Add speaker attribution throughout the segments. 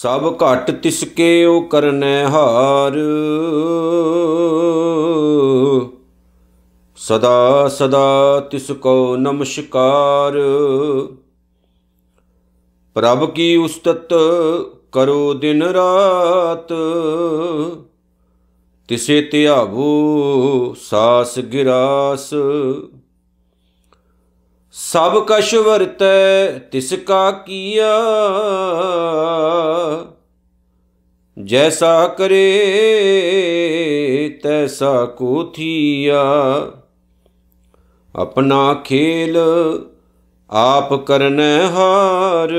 Speaker 1: ਸਭ ਘਟ ਤਿਸਕੇ ਉਹ ਕਰਨੈ ਹਾਰ ਸਦਾ ਸਦਾ ਤਿਸ ਕੋ ਨਮਸਕਾਰ ਪ੍ਰਭ ਕੀ ਉਸਤਤ ਕਰੋ ਦਿਨ ਰਾਤ ਤਿਸੇ ਧਿਆਵੋ ਸਾਸ ਗਿਰਾਸ ਸਭ ਕਸ਼ ਵਰਤੈ ਤਿਸ ਕਾ ਕੀਆ ਜੈਸਾ ਕਰੇ ਤੈਸਾ ਕੋਥੀਆ ਆਪਣਾ ਖੇਲ ਆਪ ਕਰਨੈ ਹਾਰ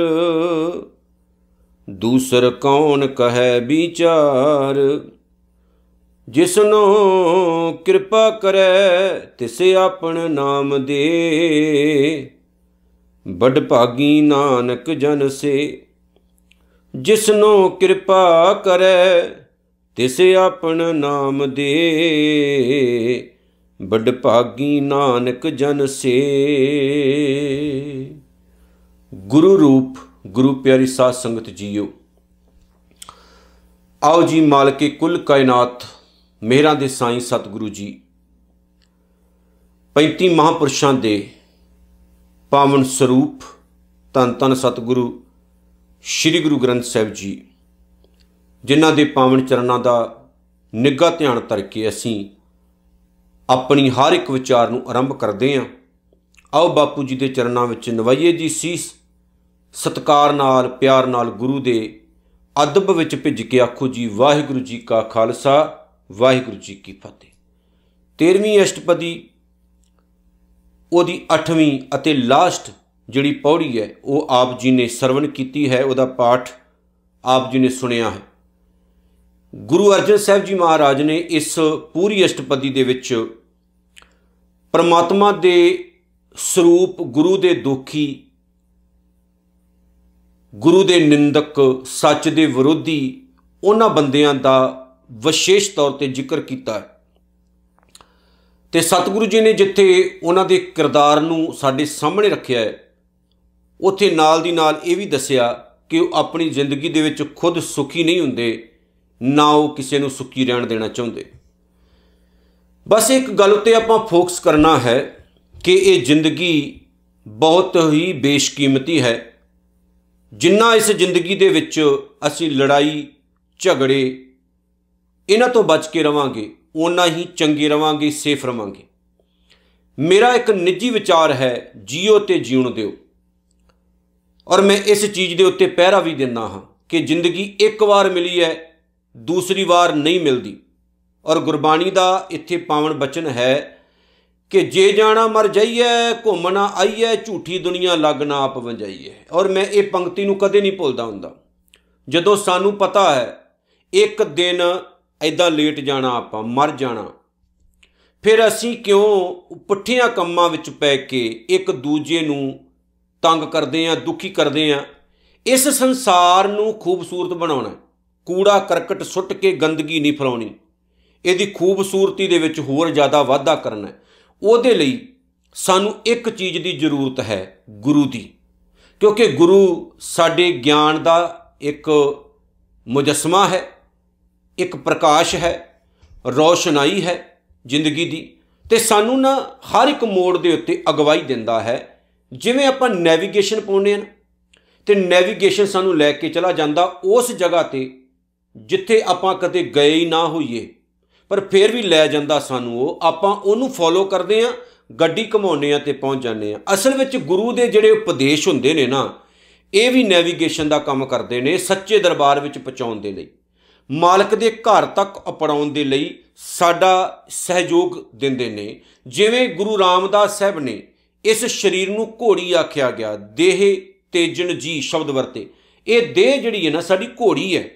Speaker 1: ਦੂਸਰ ਕੌਣ ਕਹੈ ਵਿਚਾਰ ਜਿਸਨੋ ਕਿਰਪਾ ਕਰੈ ਤਿਸੇ ਆਪਣ ਨਾਮ ਦੇ ਬੜ ਭਾਗੀ ਨਾਨਕ ਜਨ ਸੇ ਜਿਸਨੂੰ ਕਿਰਪਾ ਕਰੇ ਤਿਸ ਆਪਣ ਨਾਮ ਦੇ ਬੜ ਭਾਗੀ ਨਾਨਕ ਜਨ ਸੇ ਗੁਰੂ ਰੂਪ ਗੁਰੂ ਪਿਆਰੀ ਸਾਧ ਸੰਗਤ ਜੀਓ ਆਓ ਜੀ ਮਾਲਕੇ ਕੁੱਲ ਕਾਇਨਾਤ ਮੇਰਾ ਦੇ ਸਾਈਂ ਸਤਿਗੁਰੂ ਜੀ 35 ਮਹਾਪੁਰਸ਼ਾਂ ਦੇ ਪਾਵਨ ਸਰੂਪ ਤਨ ਤਨ ਸਤਿਗੁਰੂ ਸ੍ਰੀ ਗੁਰੂ ਗ੍ਰੰਥ ਸਾਹਿਬ ਜੀ ਜਿਨ੍ਹਾਂ ਦੇ ਪਾਵਨ ਚਰਨਾਂ ਦਾ ਨਿੱਘਾ ਧਿਆਨ ਤਰਕੇ ਅਸੀਂ ਆਪਣੀ ਹਰ ਇੱਕ ਵਿਚਾਰ ਨੂੰ ਆਰੰਭ ਕਰਦੇ ਹਾਂ ਆਓ ਬਾਪੂ ਜੀ ਦੇ ਚਰਨਾਂ ਵਿੱਚ ਨਵਾਈਏ ਜੀ ਸੀਸ ਸਤਕਾਰ ਨਾਲ ਪਿਆਰ ਨਾਲ ਗੁਰੂ ਦੇ ਅਦਬ ਵਿੱਚ ਭਿੱਜ ਕੇ ਆਖੋ ਜੀ ਵਾਹਿਗੁਰੂ ਜੀ ਕਾ ਖਾਲਸਾ ਵਾਹਿਗੁਰੂ ਜੀ ਕੀ ਫਤਿਹ 13ਵੀਂ ਅਸ਼ਟਪਦੀ ਉਹਦੀ 8ਵੀਂ ਅਤੇ ਲਾਸਟ ਜਿਹੜੀ ਪੌੜੀ ਹੈ ਉਹ ਆਪ ਜੀ ਨੇ ਸਰਵਣ ਕੀਤੀ ਹੈ ਉਹਦਾ ਪਾਠ ਆਪ ਜੀ ਨੇ ਸੁਣਿਆ ਹੈ ਗੁਰੂ ਅਰਜਨ ਸਾਹਿਬ ਜੀ ਮਹਾਰਾਜ ਨੇ ਇਸ ਪੂਰੀ ਅਸ਼ਟਪਦੀ ਦੇ ਵਿੱਚ ਪਰਮਾਤਮਾ ਦੇ ਸਰੂਪ ਗੁਰੂ ਦੇ ਦੋਖੀ ਗੁਰੂ ਦੇ ਨਿੰਦਕ ਸੱਚ ਦੇ ਵਿਰੋਧੀ ਉਹਨਾਂ ਬੰਦਿਆਂ ਦਾ ਵਿਸ਼ੇਸ਼ ਤੌਰ ਤੇ ਜ਼ਿਕਰ ਕੀਤਾ ਹੈ ਤੇ ਸਤਿਗੁਰੂ ਜੀ ਨੇ ਜਿੱਥੇ ਉਹਨਾਂ ਦੇ ਕਿਰਦਾਰ ਨੂੰ ਸਾਡੇ ਸਾਹਮਣੇ ਰੱਖਿਆ ਹੈ ਉੱਥੇ ਨਾਲ ਦੀ ਨਾਲ ਇਹ ਵੀ ਦੱਸਿਆ ਕਿ ਉਹ ਆਪਣੀ ਜ਼ਿੰਦਗੀ ਦੇ ਵਿੱਚ ਖੁਦ ਸੁਖੀ ਨਹੀਂ ਹੁੰਦੇ ਨਾ ਉਹ ਕਿਸੇ ਨੂੰ ਸੁਖੀ ਰਹਿਣ ਦੇਣਾ ਚਾਹੁੰਦੇ ਬਸ ਇੱਕ ਗੱਲ ਉੱਤੇ ਆਪਾਂ ਫੋਕਸ ਕਰਨਾ ਹੈ ਕਿ ਇਹ ਜ਼ਿੰਦਗੀ ਬਹੁਤ ਹੀ ਬੇਸ਼ਕੀਮਤੀ ਹੈ ਜਿੰਨਾ ਇਸ ਜ਼ਿੰਦਗੀ ਦੇ ਵਿੱਚ ਅਸੀਂ ਲੜਾਈ ਝਗੜੇ ਇਹਨਾਂ ਤੋਂ ਬਚ ਕੇ ਰਵਾਂਗੇ ਉਨਾ ਹੀ ਚੰਗੇ ਰਵਾਂਗੇ ਸੇਫ ਰਵਾਂਗੇ ਮੇਰਾ ਇੱਕ ਨਿੱਜੀ ਵਿਚਾਰ ਹੈ ਜੀਓ ਤੇ ਜੀਉਣ ਦਿਓ ਔਰ ਮੈਂ ਇਸ ਚੀਜ਼ ਦੇ ਉੱਤੇ ਪਹਿਰਾ ਵੀ ਦਿੰਦਾ ਹਾਂ ਕਿ ਜ਼ਿੰਦਗੀ ਇੱਕ ਵਾਰ ਮਿਲੀ ਹੈ ਦੂਸਰੀ ਵਾਰ ਨਹੀਂ ਮਿਲਦੀ ਔਰ ਗੁਰਬਾਣੀ ਦਾ ਇੱਥੇ ਪਾਵਨ ਬਚਨ ਹੈ ਕਿ ਜੇ ਜਾਣਾ ਮਰ ਜਾਈਏ ਘੁੰਮਣਾ ਆਈਏ ਝੂਠੀ ਦੁਨੀਆ ਲੱਗਣਾ ਆਪ ਵੰਜਾਈਏ ਔਰ ਮੈਂ ਇਹ ਪੰਕਤੀ ਨੂੰ ਕਦੇ ਨਹੀਂ ਭੁੱਲਦਾ ਹੁੰਦਾ ਜਦੋਂ ਸਾਨੂੰ ਪਤਾ ਹੈ ਇੱਕ ਦਿਨ ਐਦਾਂ ਲੇਟ ਜਾਣਾ ਆਪਾਂ ਮਰ ਜਾਣਾ ਫਿਰ ਅਸੀਂ ਕਿਉਂ ਪੁੱਠੀਆਂ ਕੰਮਾਂ ਵਿੱਚ ਪੈ ਕੇ ਇੱਕ ਦੂਜੇ ਨੂੰ ਤੰਗ ਕਰਦੇ ਆ ਦੁਖੀ ਕਰਦੇ ਆ ਇਸ ਸੰਸਾਰ ਨੂੰ ਖੂਬਸੂਰਤ ਬਣਾਉਣਾ ਕੂੜਾ ਕਰਕਟ ਸੁੱਟ ਕੇ ਗੰਦਗੀ ਨਹੀਂ ਫਲਾਉਣੀ ਇਹਦੀ ਖੂਬਸੂਰਤੀ ਦੇ ਵਿੱਚ ਹੋਰ ਜ਼ਿਆਦਾ ਵਾਧਾ ਕਰਨਾ ਉਹਦੇ ਲਈ ਸਾਨੂੰ ਇੱਕ ਚੀਜ਼ ਦੀ ਜ਼ਰੂਰਤ ਹੈ ਗੁਰੂ ਦੀ ਕਿਉਂਕਿ ਗੁਰੂ ਸਾਡੇ ਗਿਆਨ ਦਾ ਇੱਕ ਮੁਜਸਮਾ ਹੈ ਇੱਕ ਪ੍ਰਕਾਸ਼ ਹੈ ਰੋਸ਼ਨਾਈ ਹੈ ਜ਼ਿੰਦਗੀ ਦੀ ਤੇ ਸਾਨੂੰ ਨਾ ਹਰ ਇੱਕ ਮੋੜ ਦੇ ਉੱਤੇ ਅਗਵਾਈ ਦਿੰਦਾ ਹੈ ਜਿਵੇਂ ਆਪਾਂ ਨੈਵੀਗੇਸ਼ਨ ਪਾਉਂਦੇ ਹਾਂ ਤੇ ਨੈਵੀਗੇਸ਼ਨ ਸਾਨੂੰ ਲੈ ਕੇ ਚਲਾ ਜਾਂਦਾ ਉਸ ਜਗ੍ਹਾ ਤੇ ਜਿੱਥੇ ਆਪਾਂ ਕਦੇ ਗਏ ਹੀ ਨਾ ਹੋਈਏ ਪਰ ਫਿਰ ਵੀ ਲੈ ਜਾਂਦਾ ਸਾਨੂੰ ਉਹ ਆਪਾਂ ਉਹਨੂੰ ਫੋਲੋ ਕਰਦੇ ਆ ਗੱਡੀ ਘਮਾਉਂਦੇ ਆ ਤੇ ਪਹੁੰਚ ਜਾਂਦੇ ਆ ਅਸਲ ਵਿੱਚ ਗੁਰੂ ਦੇ ਜਿਹੜੇ ਉਪਦੇਸ਼ ਹੁੰਦੇ ਨੇ ਨਾ ਇਹ ਵੀ ਨੈਵੀਗੇਸ਼ਨ ਦਾ ਕੰਮ ਕਰਦੇ ਨੇ ਸੱਚੇ ਦਰਬਾਰ ਵਿੱਚ ਪਹੁੰਚਾਉਣ ਦੇ ਲਈ ਮਾਲਕ ਦੇ ਘਰ ਤੱਕ ਅਪੜਾਉਣ ਦੇ ਲਈ ਸਾਡਾ ਸਹਿਯੋਗ ਦਿੰਦੇ ਨੇ ਜਿਵੇਂ ਗੁਰੂ ਰਾਮਦਾਸ ਸਾਹਿਬ ਨੇ ਇਸ ਸਰੀਰ ਨੂੰ ਘੋੜੀ ਆਖਿਆ ਗਿਆ ਦੇਹ ਤੇਜਨ ਜੀ ਸ਼ਬਦ ਵਰਤੇ ਇਹ ਦੇਹ ਜਿਹੜੀ ਹੈ ਨਾ ਸਾਡੀ ਘੋੜੀ ਹੈ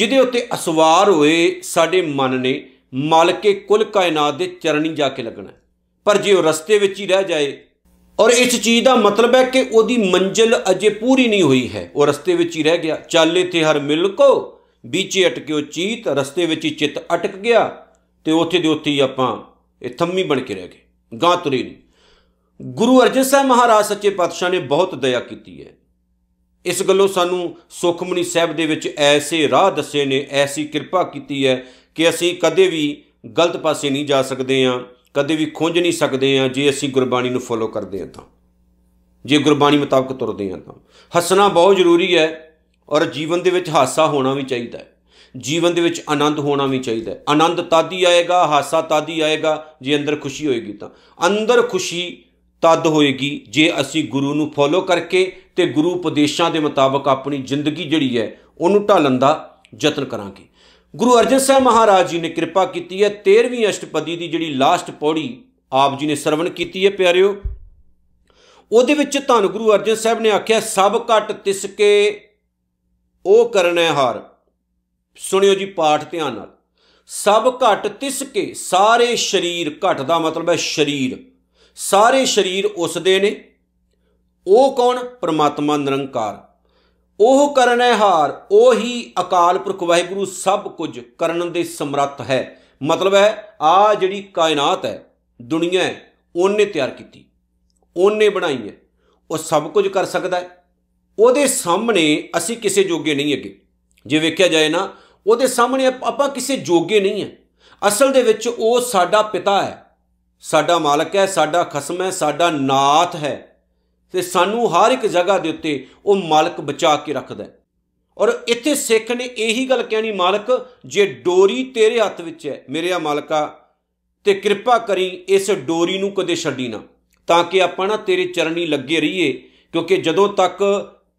Speaker 1: ਜਿਹਦੇ ਉੱਤੇ ਅਸਵਾਰ ਹੋਏ ਸਾਡੇ ਮਨ ਨੇ ਮਾਲਕੇ ਕੁੱਲ ਕਾਇਨਾਤ ਦੇ ਚਰਣੀ ਜਾ ਕੇ ਲੱਗਣਾ ਪਰ ਜੇ ਉਹ ਰਸਤੇ ਵਿੱਚ ਹੀ ਰਹਿ ਜਾਏ ਔਰ ਇਸ ਚੀਜ਼ ਦਾ ਮਤਲਬ ਹੈ ਕਿ ਉਹਦੀ ਮੰਜ਼ਿਲ ਅਜੇ ਪੂਰੀ ਨਹੀਂ ਹੋਈ ਹੈ ਉਹ ਰਸਤੇ ਵਿੱਚ ਹੀ ਰਹਿ ਗਿਆ ਚਾਲੇ ਤੇ ਹਰ ਮਿਲ ਕੋ ਵਿੱਚੇ ਅਟਕਿਓ ਚੀਤ ਰਸਤੇ ਵਿੱਚ ਹੀ ਚਿੱਤ ਅਟਕ ਗਿਆ ਤੇ ਉੱਥੇ ਦੇ ਉੱਥੇ ਹੀ ਆਪਾਂ ਇਹ ਥੰਮੀ ਬਣ ਕੇ ਰਹਿ ਗਏ ਗਾਂ ਤੁਰੀ ਨਹੀਂ ਗੁਰੂ ਅਰਜਨ ਸਾਹਿਬ ਮਹਾਰਾਜ ਸੱਚੇ ਪਾਤਸ਼ਾਹ ਨੇ ਬਹੁਤ ਦਇਆ ਕੀਤੀ ਹੈ ਇਸ ਗੱਲੋਂ ਸਾਨੂੰ ਸੁਖਮਨੀ ਸਾਹਿਬ ਦੇ ਵਿੱਚ ਐਸੇ ਰਾਹ ਦੱਸੇ ਨੇ ਐਸੀ ਕਿਰਪਾ ਕੀਤੀ ਹੈ ਕਿ ਅਸੀਂ ਕਦੇ ਵੀ ਗਲਤ ਪਾਸੇ ਨਹੀਂ ਜਾ ਸਕਦੇ ਆ ਕਦੇ ਵੀ ਖੁੰਝ ਨਹੀਂ ਸਕਦੇ ਆ ਜੇ ਅਸੀਂ ਗੁਰਬਾਣੀ ਨੂੰ ਫੋਲੋ ਕਰਦੇ ਆ ਤਾਂ ਜੇ ਗੁਰਬਾਣੀ ਮੁਤਾਬਕ ਤੁਰਦੇ ਆ ਤਾਂ ਹੱਸਣਾ ਬਹੁਤ ਜ਼ਰੂਰੀ ਹੈ ਔਰ ਜੀਵਨ ਦੇ ਵਿੱਚ ਹਾਸਾ ਹੋਣਾ ਵੀ ਚਾਹੀਦਾ ਹੈ ਜੀਵਨ ਦੇ ਵਿੱਚ ਆਨੰਦ ਹੋਣਾ ਵੀ ਚਾਹੀਦਾ ਹੈ ਆਨੰਦ ਤਾਂ ਹੀ ਆਏਗਾ ਹਾਸਾ ਤਾਂ ਹੀ ਆਏਗਾ ਜੇ ਅੰਦਰ ਖੁਸ਼ੀ ਹੋਏਗੀ ਤਾਂ ਅੰਦਰ ਖੁਸ਼ੀ ਤਦ ਹੋਏਗੀ ਜੇ ਅਸੀਂ ਗੁਰੂ ਨੂੰ ਫੋਲੋ ਕਰਕੇ ਤੇ ਗੁਰੂ ਉਪਦੇਸ਼ਾਂ ਦੇ ਮੁਤਾਬਕ ਆਪਣੀ ਜ਼ਿੰਦਗੀ ਜਿਹੜੀ ਹੈ ਉਹਨੂੰ ਢਾਲਣ ਦਾ ਯਤਨ ਕਰਾਂਗੇ ਗੁਰੂ ਅਰਜਨ ਸਾਹਿਬ ਮਹਾਰਾਜ ਜੀ ਨੇ ਕਿਰਪਾ ਕੀਤੀ ਹੈ 13ਵੀਂ ਅਸ਼ਟਪਦੀ ਦੀ ਜਿਹੜੀ ਲਾਸਟ ਪੌੜੀ ਆਪ ਜੀ ਨੇ ਸਰਵਣ ਕੀਤੀ ਹੈ ਪਿਆਰਿਓ ਉਹਦੇ ਵਿੱਚ ਧੰਨ ਗੁਰੂ ਅਰਜਨ ਸਾਹਿਬ ਨੇ ਆਖਿਆ ਸਭ ਘਟ ਤਿਸ ਕੇ ਉਹ ਕਰਨਾ ਹਾਰ ਸੁਣਿਓ ਜੀ ਪਾਠ ਧਿਆਨ ਨਾਲ ਸਭ ਘਟ ਤਿਸ ਕੇ ਸਾਰੇ ਸਰੀਰ ਘਟ ਦਾ ਮਤਲਬ ਹੈ ਸਰੀਰ ਸਾਰੇ ਸਰੀਰ ਉਸ ਦੇ ਨੇ ਉਹ ਕੌਣ ਪ੍ਰਮਾਤਮਾ ਨਿਰੰਕਾਰ ਉਹ ਕਰਨ ਹੈ ਹਾਰ ਉਹੀ ਅਕਾਲ ਪੁਰਖ ਵਾਹਿਗੁਰੂ ਸਭ ਕੁਝ ਕਰਨ ਦੇ ਸਮਰੱਥ ਹੈ ਮਤਲਬ ਹੈ ਆ ਜਿਹੜੀ ਕਾਇਨਾਤ ਹੈ ਦੁਨੀਆ ਹੈ ਉਹਨੇ ਤਿਆਰ ਕੀਤੀ ਉਹਨੇ ਬਣਾਈ ਹੈ ਉਹ ਸਭ ਕੁਝ ਕਰ ਸਕਦਾ ਹੈ ਉਹਦੇ ਸਾਹਮਣੇ ਅਸੀਂ ਕਿਸੇ ਜੋਗੇ ਨਹੀਂ ਅੱਗੇ ਜੇ ਵੇਖਿਆ ਜਾਏ ਨਾ ਉਹਦੇ ਸਾਹਮਣੇ ਆਪਾਂ ਕਿਸੇ ਜੋਗੇ ਨਹੀਂ ਹੈ ਅਸਲ ਦੇ ਵਿੱਚ ਉਹ ਸਾਡਾ ਪਿਤਾ ਹੈ ਸਾਡਾ ਮਾਲਕ ਹੈ ਸਾਡਾ ਖਸਮ ਹੈ ਸਾਡਾ ਨਾਥ ਹੈ ਤੇ ਸਾਨੂੰ ਹਰ ਇੱਕ ਜਗ੍ਹਾ ਦੇ ਉੱਤੇ ਉਹ ਮਾਲਕ ਬਚਾ ਕੇ ਰੱਖਦਾ ਹੈ ਔਰ ਇੱਥੇ ਸਿੱਖ ਨੇ ਇਹੀ ਗੱਲ ਕਹਿਣੀ ਮਾਲਕ ਜੇ ਡੋਰੀ ਤੇਰੇ ਹੱਥ ਵਿੱਚ ਹੈ ਮੇਰੇ ਆ ਮਾਲਕਾ ਤੇ ਕਿਰਪਾ ਕਰੀ ਇਸ ਡੋਰੀ ਨੂੰ ਕਦੇ ਛੱਡੀ ਨਾ ਤਾਂ ਕਿ ਆਪਾਂ ਨਾ ਤੇਰੇ ਚਰਨੀ ਲੱਗੇ ਰਹੀਏ ਕਿਉਂਕਿ ਜਦੋਂ ਤੱਕ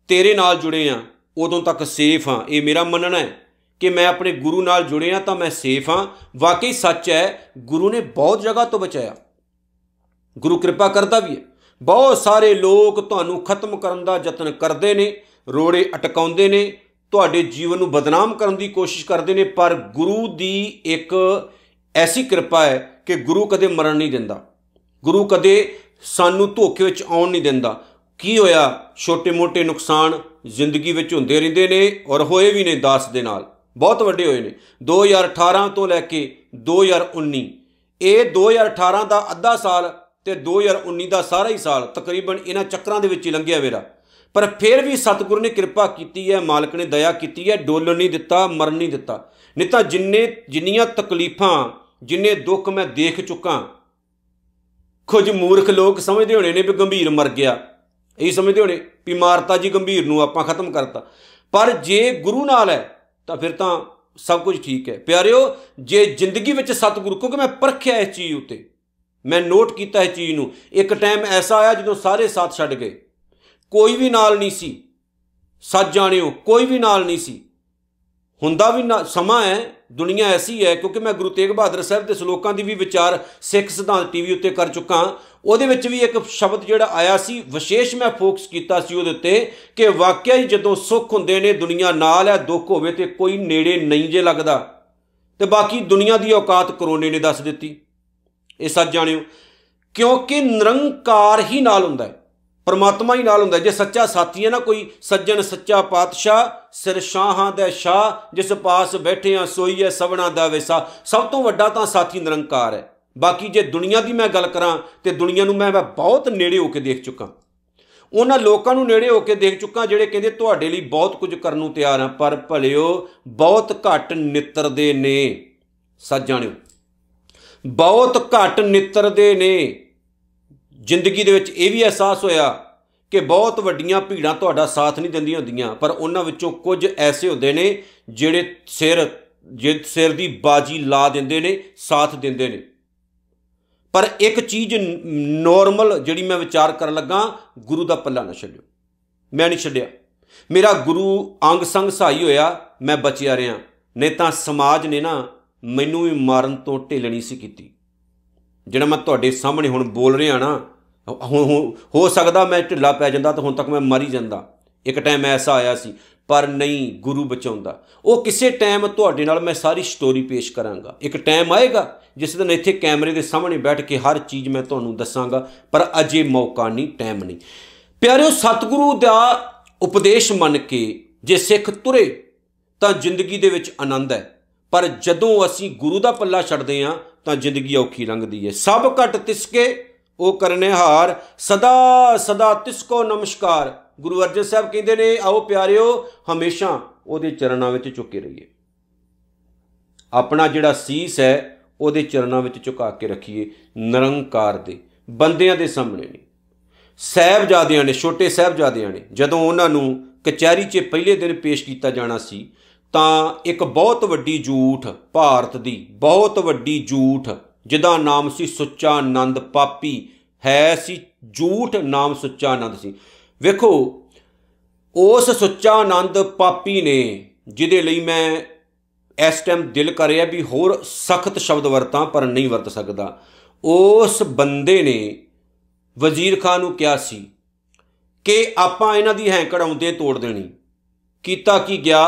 Speaker 1: ਤੇਰੇ ਨਾਲ ਜੁੜੇ ਆ ਉਦੋਂ ਤੱਕ ਸੇਫ ਆ ਇਹ ਮੇਰਾ ਮੰਨਣਾ ਹੈ ਕਿ ਮੈਂ ਆਪਣੇ ਗੁਰੂ ਨਾਲ ਜੁੜਿਆ ਤਾਂ ਮੈਂ ਸੇਫ ਹਾਂ ਵਾਕਈ ਸੱਚ ਹੈ ਗੁਰੂ ਨੇ ਬਹੁਤ ਜਗ੍ਹਾ ਤੋਂ ਬਚਾਇਆ ਗੁਰੂ ਕਿਰਪਾ ਕਰਦਾ ਵੀ ਹੈ ਬਹੁਤ ਸਾਰੇ ਲੋਕ ਤੁਹਾਨੂੰ ਖਤਮ ਕਰਨ ਦਾ ਯਤਨ ਕਰਦੇ ਨੇ ਰੋੜੇ ਅਟਕਾਉਂਦੇ ਨੇ ਤੁਹਾਡੇ ਜੀਵਨ ਨੂੰ ਬਦਨਾਮ ਕਰਨ ਦੀ ਕੋਸ਼ਿਸ਼ ਕਰਦੇ ਨੇ ਪਰ ਗੁਰੂ ਦੀ ਇੱਕ ਐਸੀ ਕਿਰਪਾ ਹੈ ਕਿ ਗੁਰੂ ਕਦੇ ਮਰਨ ਨਹੀਂ ਦਿੰਦਾ ਗੁਰੂ ਕਦੇ ਸਾਨੂੰ ਧੋਖੇ ਵਿੱਚ ਆਉਣ ਨਹੀਂ ਦਿੰਦਾ ਕੀ ਹੋਇਆ ਛੋਟੇ-ਮੋਟੇ ਨੁਕਸਾਨ ਜ਼ਿੰਦਗੀ ਵਿੱਚ ਹੁੰਦੇ ਰਹਿੰਦੇ ਨੇ ਔਰ ਹੋਏ ਵੀ ਨੇ ਦਾਸ ਦੇ ਨਾਲ ਬਹੁਤ ਵੱਡੇ ਹੋਏ ਨੇ 2018 ਤੋਂ ਲੈ ਕੇ 2019 ਇਹ 2018 ਦਾ ਅੱਧਾ ਸਾਲ ਤੇ 2019 ਦਾ ਸਾਰਾ ਹੀ ਸਾਲ ਤਕਰੀਬਨ ਇਹਨਾਂ ਚੱਕਰਾਂ ਦੇ ਵਿੱਚ ਹੀ ਲੰਘਿਆ ਮੇਰਾ ਪਰ ਫਿਰ ਵੀ ਸਤਿਗੁਰ ਨੇ ਕਿਰਪਾ ਕੀਤੀ ਹੈ ਮਾਲਕ ਨੇ ਦਇਆ ਕੀਤੀ ਹੈ ਡੋਲਣ ਨਹੀਂ ਦਿੱਤਾ ਮਰਨ ਨਹੀਂ ਦਿੱਤਾ ਨਹੀਂ ਤਾਂ ਜਿੰਨੇ ਜਿੰਨੀਆਂ ਤਕਲੀਫਾਂ ਜਿੰਨੇ ਦੁੱਖ ਮੈਂ ਦੇਖ ਚੁੱਕਾ ਕੁਝ ਮੂਰਖ ਲੋਕ ਸਮਝਦੇ ਹੋਣੇ ਨੇ ਵੀ ਗੰਭੀਰ ਮਰ ਗਿਆ ਇਹ ਸਮਝਦੇ ਹੋਣੇ ਵੀ ਮਾਰਤਾ ਜੀ ਗੰਭੀਰ ਨੂੰ ਆਪਾਂ ਖਤਮ ਕਰਤਾ ਪਰ ਜੇ ਗੁਰੂ ਨਾਲ ਹੈ ਤਾਂ ਫਿਰ ਤਾਂ ਸਭ ਕੁਝ ਠੀਕ ਹੈ ਪਿਆਰਿਓ ਜੇ ਜ਼ਿੰਦਗੀ ਵਿੱਚ ਸਤਿਗੁਰੂ ਕਿਉਂਕਿ ਮੈਂ ਪਰਖਿਆ ਇਸ ਚੀਜ਼ ਉਤੇ ਮੈਂ ਨੋਟ ਕੀਤਾ ਇਸ ਚੀਜ਼ ਨੂੰ ਇੱਕ ਟਾਈਮ ਐਸਾ ਆਇਆ ਜਦੋਂ ਸਾਰੇ ਸਾਥ ਛੱਡ ਗਏ ਕੋਈ ਵੀ ਨਾਲ ਨਹੀਂ ਸੀ ਸੱਚ ਜਾਣਿਓ ਕੋਈ ਵੀ ਨਾਲ ਨਹੀਂ ਸੀ ਹੁੰਦਾ ਵੀ ਸਮਾਂ ਹੈ ਦੁਨੀਆ ਐਸੀ ਹੈ ਕਿਉਂਕਿ ਮੈਂ ਗੁਰੂ ਤੇਗ ਬਹਾਦਰ ਸਾਹਿਬ ਦੇ ਸ਼ਲੋਕਾਂ ਦੀ ਵੀ ਵਿਚਾਰ ਸਿੱਖ ਸਿਧਾਂਤ ਟੀਵੀ ਉੱਤੇ ਕਰ ਚੁੱਕਾ ਉਹਦੇ ਵਿੱਚ ਵੀ ਇੱਕ ਸ਼ਬਦ ਜਿਹੜਾ ਆਇਆ ਸੀ ਵਿਸ਼ੇਸ਼ ਮੈਂ ਫੋਕਸ ਕੀਤਾ ਸੀ ਉਹਦੇ ਉੱਤੇ ਕਿ ਵਾਕਿਆ ਹੀ ਜਦੋਂ ਸੁੱਖ ਹੁੰਦੇ ਨੇ ਦੁਨੀਆ ਨਾਲ ਹੈ ਦੁੱਖ ਹੋਵੇ ਤੇ ਕੋਈ ਨੇੜੇ ਨਹੀਂ ਜੇ ਲੱਗਦਾ ਤੇ ਬਾਕੀ ਦੁਨੀਆ ਦੀ ਔਕਾਤ ਕਰੋਨੇ ਨੇ ਦੱਸ ਦਿੱਤੀ ਇਹ ਸੱਚ ਜਾਣਿਓ ਕਿਉਂਕਿ ਨਿਰੰਕਾਰ ਹੀ ਨਾਲ ਹੁੰਦਾ ਹੈ ਪਰਮਾਤਮਾ ਹੀ ਨਾਲ ਹੁੰਦਾ ਜੇ ਸੱਚਾ ਸਾਥੀ ਹੈ ਨਾ ਕੋਈ ਸੱਜਣ ਸੱਚਾ ਪਾਤਸ਼ਾਹ ਸਿਰ ਸ਼ਾਹਾਂ ਦਾ ਸ਼ਾਹ ਜਿਸ ਪਾਸ ਬੈਠਿਆ ਸੋਈ ਹੈ ਸਵਣਾ ਦਾ ਵੈਸਾ ਸਭ ਤੋਂ ਵੱਡਾ ਤਾਂ ਸਾਥੀ ਨਿਰੰਕਾਰ ਹੈ ਬਾਕੀ ਜੇ ਦੁਨੀਆ ਦੀ ਮੈਂ ਗੱਲ ਕਰਾਂ ਤੇ ਦੁਨੀਆ ਨੂੰ ਮੈਂ ਬਹੁਤ ਨੇੜੇ ਹੋ ਕੇ ਦੇਖ ਚੁੱਕਾ ਉਹਨਾਂ ਲੋਕਾਂ ਨੂੰ ਨੇੜੇ ਹੋ ਕੇ ਦੇਖ ਚੁੱਕਾ ਜਿਹੜੇ ਕਹਿੰਦੇ ਤੁਹਾਡੇ ਲਈ ਬਹੁਤ ਕੁਝ ਕਰਨ ਨੂੰ ਤਿਆਰ ਆ ਪਰ ਭਲਿਓ ਬਹੁਤ ਘੱਟ ਨਿੱਤਰਦੇ ਨੇ ਸੱਜਣਿਓ ਬਹੁਤ ਘੱਟ ਨਿੱਤਰਦੇ ਨੇ ਜ਼ਿੰਦਗੀ ਦੇ ਵਿੱਚ ਇਹ ਵੀ ਅਹਿਸਾਸ ਹੋਇਆ ਕਿ ਬਹੁਤ ਵੱਡੀਆਂ ਭੀੜਾਂ ਤੁਹਾਡਾ ਸਾਥ ਨਹੀਂ ਦਿੰਦੀਆਂ ਹੁੰਦੀਆਂ ਪਰ ਉਹਨਾਂ ਵਿੱਚੋਂ ਕੁਝ ਐਸੇ ਹੁੰਦੇ ਨੇ ਜਿਹੜੇ ਸਿਰ ਜਿੱਦ ਸਿਰ ਦੀ ਬਾਜੀ ਲਾ ਦਿੰਦੇ ਨੇ ਸਾਥ ਦਿੰਦੇ ਨੇ ਪਰ ਇੱਕ ਚੀਜ਼ ਨਾਰਮਲ ਜਿਹੜੀ ਮੈਂ ਵਿਚਾਰ ਕਰਨ ਲੱਗਾ ਗੁਰੂ ਦਾ ਪੱਲਾ ਨਾ ਛੱਡਿਓ ਮੈਂ ਨਹੀਂ ਛੱਡਿਆ ਮੇਰਾ ਗੁਰੂ ਅੰਗ ਸੰਗ ਸਹਾਈ ਹੋਇਆ ਮੈਂ ਬਚਿਆ ਰਿਆਂ ਨਹੀਂ ਤਾਂ ਸਮਾਜ ਨੇ ਨਾ ਮੈਨੂੰ ਵੀ ਮਾਰਨ ਤੋਂ ਢੇਲਣੀ ਸੀ ਕੀਤੀ ਜਿਹੜਾ ਮੈਂ ਤੁਹਾਡੇ ਸਾਹਮਣੇ ਹੁਣ ਬੋਲ ਰਿਹਾ ਨਾ ਹੋ ਸਕਦਾ ਮੈਂ ਢਿੱਲਾ ਪੈ ਜਾਂਦਾ ਤਾਂ ਹੁਣ ਤੱਕ ਮੈਂ ਮਰ ਹੀ ਜਾਂਦਾ ਇੱਕ ਟਾਈਮ ਐਸਾ ਆਇਆ ਸੀ ਪਰ ਨਹੀਂ ਗੁਰੂ ਬਚਾਉਂਦਾ ਉਹ ਕਿਸੇ ਟਾਈਮ ਤੁਹਾਡੇ ਨਾਲ ਮੈਂ ਸਾਰੀ ਸਟੋਰੀ ਪੇਸ਼ ਕਰਾਂਗਾ ਇੱਕ ਟਾਈਮ ਆਏਗਾ ਜਿਸ ਦਿਨ ਇੱਥੇ ਕੈਮਰੇ ਦੇ ਸਾਹਮਣੇ ਬੈਠ ਕੇ ਹਰ ਚੀਜ਼ ਮੈਂ ਤੁਹਾਨੂੰ ਦੱਸਾਂਗਾ ਪਰ ਅਜੇ ਮੌਕਾ ਨਹੀਂ ਟਾਈਮ ਨਹੀਂ ਪਿਆਰਿਓ ਸਤਿਗੁਰੂ ਦਾ ਉਪਦੇਸ਼ ਮੰਨ ਕੇ ਜੇ ਸਿੱਖ ਤੁਰੇ ਤਾਂ ਜ਼ਿੰਦਗੀ ਦੇ ਵਿੱਚ ਆਨੰਦ ਹੈ ਪਰ ਜਦੋਂ ਅਸੀਂ ਗੁਰੂ ਦਾ ਪੱਲਾ ਛੱਡਦੇ ਹਾਂ ਤਾਂ ਜ਼ਿੰਦਗੀ ਔਖੀ ਲੰਘਦੀ ਹੈ ਸਭ ਘਟ ਤਿਸਕੇ ਉਹ ਹਾਰ ਸਦਾ ਸਦਾ ਤਿਸ ਕੋ ਨਮਸਕਾਰ ਗੁਰੂ ਅਰਜਨ ਸਾਹਿਬ ਕਹਿੰਦੇ ਨੇ ਆਓ ਪਿਆਰਿਓ ਹਮੇਸ਼ਾ ਉਹਦੇ ਚਰਨਾਂ ਵਿੱਚ ਝੁਕੇ ਰਹੀਏ ਆਪਣਾ ਜਿਹੜਾ ਸੀਸ ਹੈ ਉਹਦੇ ਚਰਨਾਂ ਵਿੱਚ ਝੁਕਾ ਕੇ ਰੱਖੀਏ ਨਿਰੰਕਾਰ ਦੇ ਬੰਦਿਆਂ ਦੇ ਸਾਹਮਣੇ ਨਹੀਂ ਸਹਿਬਜ਼ਾਦਿਆਂ ਨੇ ਛੋਟੇ ਸਹਿਬਜ਼ਾਦਿਆਂ ਨੇ ਜਦੋਂ ਉਹਨਾਂ ਨੂੰ ਕਚਹਿਰੀ 'ਚ ਪਹਿਲੇ ਦਿਨ ਪੇਸ਼ ਕੀਤਾ ਜਾਣਾ ਸੀ ਤਾਂ ਇੱਕ ਬਹੁਤ ਵੱਡੀ ਝੂਠ ਭਾਰਤ ਦੀ ਬਹੁਤ ਵੱਡੀ ਝੂਠ ਜਿਹਦਾ ਨਾਮ ਸੀ ਸੁੱਚਾ ਆਨੰਦ ਪਾਪੀ ਹੈ ਸੀ ਝੂਠ ਨਾਮ ਸੁੱਚਾ ਆਨੰਦ ਸੀ ਵੇਖੋ ਉਸ ਸੁੱਚਾ ਆਨੰਦ ਪਾਪੀ ਨੇ ਜਿਹਦੇ ਲਈ ਮੈਂ ਇਸ ਟਾਈਮ ਦਿਲ ਕਰ ਰਿਹਾ ਵੀ ਹੋਰ ਸਖਤ ਸ਼ਬਦ ਵਰਤਾਂ ਪਰ ਨਹੀਂ ਵਰਤ ਸਕਦਾ ਉਸ ਬੰਦੇ ਨੇ ਵਜ਼ੀਰ ਖਾਨ ਨੂੰ ਕਿਹਾ ਸੀ ਕਿ ਆਪਾਂ ਇਹਨਾਂ ਦੀ ਹੈਂਕੜ ਆਉਂਦੇ ਤੋੜ ਦੇਣੀ ਕੀਤਾ ਕੀ ਗਿਆ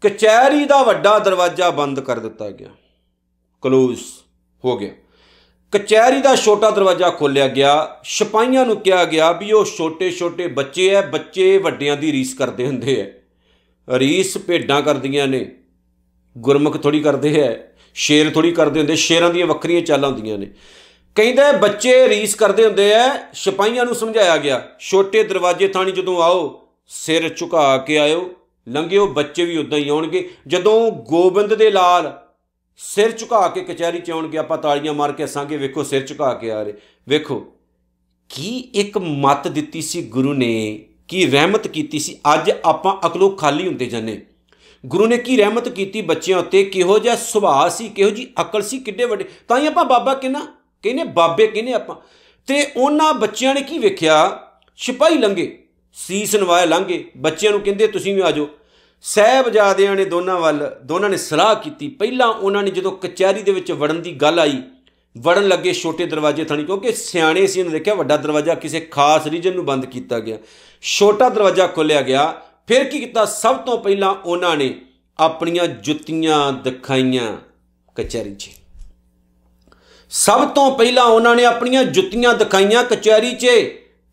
Speaker 1: ਕਚਹਿਰੀ ਦਾ ਵੱਡਾ ਦਰਵਾਜ਼ਾ ਬੰਦ ਕਰ ਦਿੱਤਾ ਗਿਆ ਕਲੋਜ਼ ਹੋ ਗਿਆ ਕਚਹਿਰੀ ਦਾ ਛੋਟਾ ਦਰਵਾਜ਼ਾ ਖੋਲਿਆ ਗਿਆ ਸਿਪਾਹੀਆਂ ਨੂੰ ਕਿਹਾ ਗਿਆ ਵੀ ਉਹ ਛੋਟੇ-ਛੋਟੇ ਬੱਚੇ ਐ ਬੱਚੇ ਵੱਡਿਆਂ ਦੀ ਰੀਸ ਕਰਦੇ ਹੁੰਦੇ ਐ ਰੀਸ ਭੇਡਾਂ ਕਰਦੀਆਂ ਨੇ ਗੁਰਮੁਖ ਥੋੜੀ ਕਰਦੇ ਐ ਸ਼ੇਰ ਥੋੜੀ ਕਰਦੇ ਹੁੰਦੇ ਸ਼ੇਰਾਂ ਦੀਆਂ ਵੱਖਰੀਆਂ ਚਾਲਾਂ ਹੁੰਦੀਆਂ ਨੇ ਕਹਿੰਦੇ ਬੱਚੇ ਰੀਸ ਕਰਦੇ ਹੁੰਦੇ ਐ ਸਿਪਾਹੀਆਂ ਨੂੰ ਸਮਝਾਇਆ ਗਿਆ ਛੋਟੇ ਦਰਵਾਜ਼ੇ ਥਾਣੀ ਜਦੋਂ ਆਓ ਸਿਰ ਝੁਕਾ ਕੇ ਆਇਓ ਲੰਘਿਓ ਬੱਚੇ ਵੀ ਉਦਾਂ ਹੀ ਆਉਣਗੇ ਜਦੋਂ ਗੋਬਿੰਦ ਦੇ ਲਾਲ ਸਿਰ ਝੁਕਾ ਕੇ ਕਚਹਿਰੀ ਚ ਆਉਣਗੇ ਆਪਾਂ ਤਾਲੀਆਂ ਮਾਰ ਕੇ ਅਸਾਂਗੇ ਵੇਖੋ ਸਿਰ ਝੁਕਾ ਕੇ ਆ ਰਹੇ ਵੇਖੋ ਕੀ ਇੱਕ ਮਤ ਦਿੱਤੀ ਸੀ ਗੁਰੂ ਨੇ ਕੀ ਰਹਿਮਤ ਕੀਤੀ ਸੀ ਅੱਜ ਆਪਾਂ ਅਕਲੋਂ ਖਾਲੀ ਹੁੰਦੇ ਜਾਂਦੇ ਗੁਰੂ ਨੇ ਕੀ ਰਹਿਮਤ ਕੀਤੀ ਬੱਚਿਆਂ ਉੱਤੇ ਕਿਹੋ ਜਿਹਾ ਸੁਭਾਅ ਸੀ ਕਿਹੋ ਜੀ ਅਕਲ ਸੀ ਕਿੱਡੇ ਵੱਡੇ ਤਾਂ ਹੀ ਆਪਾਂ ਬਾਬਾ ਕਿਨਾ ਕਹਿੰਦੇ ਬਾਬੇ ਕਹਿੰਦੇ ਆਪਾਂ ਤੇ ਉਹਨਾਂ ਬੱਚਿਆਂ ਨੇ ਕੀ ਵੇਖਿਆ ਸਿਪਾਹੀ ਲੰਗੇ ਸੀਸ ਨਵਾਏ ਲੰਗੇ ਬੱਚਿਆਂ ਨੂੰ ਕਹਿੰਦੇ ਤੁਸੀਂ ਵੀ ਆਜੋ ਸਹਿਬਜ਼ਾਦਿਆਂ ਨੇ ਦੋਨਾਂ ਵੱਲ ਦੋਨਾਂ ਨੇ ਸਲਾਹ ਕੀਤੀ ਪਹਿਲਾਂ ਉਹਨਾਂ ਨੇ ਜਦੋਂ ਕਚਹਿਰੀ ਦੇ ਵਿੱਚ ਵੜਨ ਦੀ ਗੱਲ ਆਈ ਵੜਨ ਲੱਗੇ ਛੋਟੇ ਦਰਵਾਜ਼ੇ ਥਣੀ ਕਿਉਂਕਿ ਸਿਆਣੇ ਸੀ ਉਹਨਾਂ ਦੇਖਿਆ ਵੱਡਾ ਦਰਵਾਜ਼ਾ ਕਿਸੇ ਖਾਸ ਰੀਜਨ ਨੂੰ ਬੰਦ ਕੀਤਾ ਗਿਆ ਛੋਟਾ ਦਰਵਾਜ਼ਾ ਖੋਲਿਆ ਗਿਆ ਫਿਰ ਕੀ ਕੀਤਾ ਸਭ ਤੋਂ ਪਹਿਲਾਂ ਉਹਨਾਂ ਨੇ ਆਪਣੀਆਂ ਜੁੱਤੀਆਂ ਦਿਖਾਈਆਂ ਕਚਹਿਰੀ 'ਚ ਸਭ ਤੋਂ ਪਹਿਲਾਂ ਉਹਨਾਂ ਨੇ ਆਪਣੀਆਂ ਜੁੱਤੀਆਂ ਦਿਖਾਈਆਂ ਕਚਹਿਰੀ 'ਚ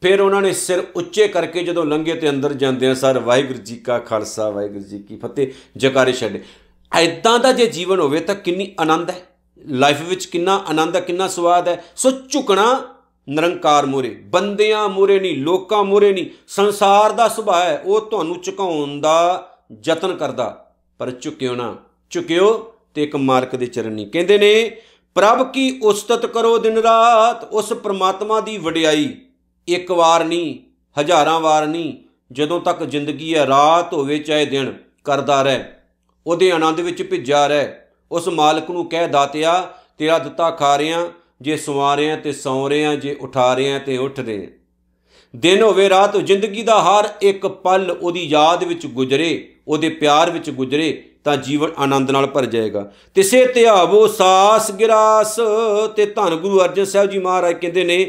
Speaker 1: ਫਿਰ ਉਹਨਾਂ ਨੇ ਸਿਰ ਉੱਚੇ ਕਰਕੇ ਜਦੋਂ ਲੰਘੇ ਤੇ ਅੰਦਰ ਜਾਂਦੇ ਆ ਸਰ ਵਾਹਿਗੁਰੂ ਜੀ ਕਾ ਖਾਲਸਾ ਵਾਹਿਗੁਰੂ ਜੀ ਕੀ ਫਤਿਹ ਜਕਾਰੇ ਛੱਡੇ ਐਦਾਂ ਦਾ ਜੇ ਜੀਵਨ ਹੋਵੇ ਤਾਂ ਕਿੰਨੀ ਆਨੰਦ ਹੈ ਲਾਈਫ ਵਿੱਚ ਕਿੰਨਾ ਆਨੰਦ ਹੈ ਕਿੰਨਾ ਸਵਾਦ ਹੈ ਸੋ ਝੁਕਣਾ ਨਿਰੰਕਾਰ ਮੂਰੇ ਬੰਦਿਆਂ ਮੂਰੇ ਨਹੀਂ ਲੋਕਾਂ ਮੂਰੇ ਨਹੀਂ ਸੰਸਾਰ ਦਾ ਸੁਭਾਅ ਹੈ ਉਹ ਤੁਹਾਨੂੰ ਝੁਕਾਉਣ ਦਾ ਯਤਨ ਕਰਦਾ ਪਰ ਝੁਕਿਓ ਨਾ ਝੁਕਿਓ ਤੇ ਇੱਕ ਮਾਰਕ ਦੇ ਚਰਨ ਨਹੀਂ ਕਹਿੰਦੇ ਨੇ ਪ੍ਰਭ ਕੀ ਉਸਤਤ ਕਰੋ ਦਿਨ ਰਾਤ ਉਸ ਪ੍ਰਮਾਤਮਾ ਦੀ ਵਡਿਆਈ ਇੱਕ ਵਾਰ ਨਹੀਂ ਹਜ਼ਾਰਾਂ ਵਾਰ ਨਹੀਂ ਜਦੋਂ ਤੱਕ ਜ਼ਿੰਦਗੀ ਹੈ ਰਾਤ ਹੋਵੇ ਚਾਹੇ ਦਿਨ ਕਰਦਾ ਰਹਿ ਉਹਦੇ ਆਨੰਦ ਵਿੱਚ ਭਿੱਜਾ ਰਹਿ ਉਸ ਮਾਲਕ ਨੂੰ ਕਹਿ ਦਾਤਿਆ ਤੇਰਾ ਦਿੱਤਾ ਖਾ ਰਿਆਂ ਜੇ ਸੁਆ ਰਿਆਂ ਤੇ ਸੌ ਰਿਆਂ ਜੇ ਉਠਾ ਰਿਆਂ ਤੇ ਉੱਠ ਰਿਆਂ ਦਿਨ ਹੋਵੇ ਰਾਤ ਜ਼ਿੰਦਗੀ ਦਾ ਹਰ ਇੱਕ ਪਲ ਉਹਦੀ ਯਾਦ ਵਿੱਚ ਗੁਜ਼ਰੇ ਉਹਦੇ ਪਿਆਰ ਵਿੱਚ ਗੁਜ਼ਰੇ ਤਾਂ ਜੀਵਨ ਆਨੰਦ ਨਾਲ ਭਰ ਜਾਏਗਾ ਤਿਸੇ ਧਿਆਵੋ ਸਾਸ ਗਿਰਾਸ ਤੇ ਧੰਨ ਗੁਰੂ ਅਰਜਨ ਸਾਹਿਬ ਜੀ ਮਹਾਰਾਜ ਕਹਿੰਦੇ ਨੇ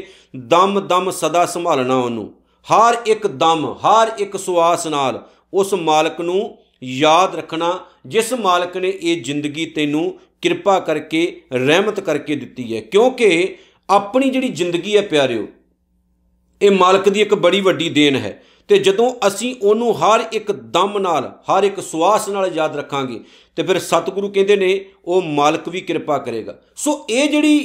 Speaker 1: ਦਮ ਦਮ ਸਦਾ ਸੰਭਾਲਣਾ ਉਹਨੂੰ ਹਰ ਇੱਕ ਦਮ ਹਰ ਇੱਕ ਸਵਾਸ ਨਾਲ ਉਸ ਮਾਲਕ ਨੂੰ ਯਾਦ ਰੱਖਣਾ ਜਿਸ ਮਾਲਕ ਨੇ ਇਹ ਜ਼ਿੰਦਗੀ ਤੈਨੂੰ ਕਿਰਪਾ ਕਰਕੇ ਰਹਿਮਤ ਕਰਕੇ ਦਿੱਤੀ ਹੈ ਕਿਉਂਕਿ ਆਪਣੀ ਜਿਹੜੀ ਜ਼ਿੰਦਗੀ ਹੈ ਪਿਆਰਿਓ ਇਹ ਮਾਲਕ ਦੀ ਇੱਕ ਬੜੀ ਵੱਡੀ ਦੇਣ ਹੈ ਤੇ ਜਦੋਂ ਅਸੀਂ ਉਹਨੂੰ ਹਰ ਇੱਕ ਦਮ ਨਾਲ ਹਰ ਇੱਕ ਸਵਾਸ ਨਾਲ ਯਾਦ ਰੱਖਾਂਗੇ ਤੇ ਫਿਰ ਸਤਿਗੁਰੂ ਕਹਿੰਦੇ ਨੇ ਉਹ ਮਾਲਕ ਵੀ ਕਿਰਪਾ ਕਰੇਗਾ ਸੋ ਇਹ ਜਿਹੜੀ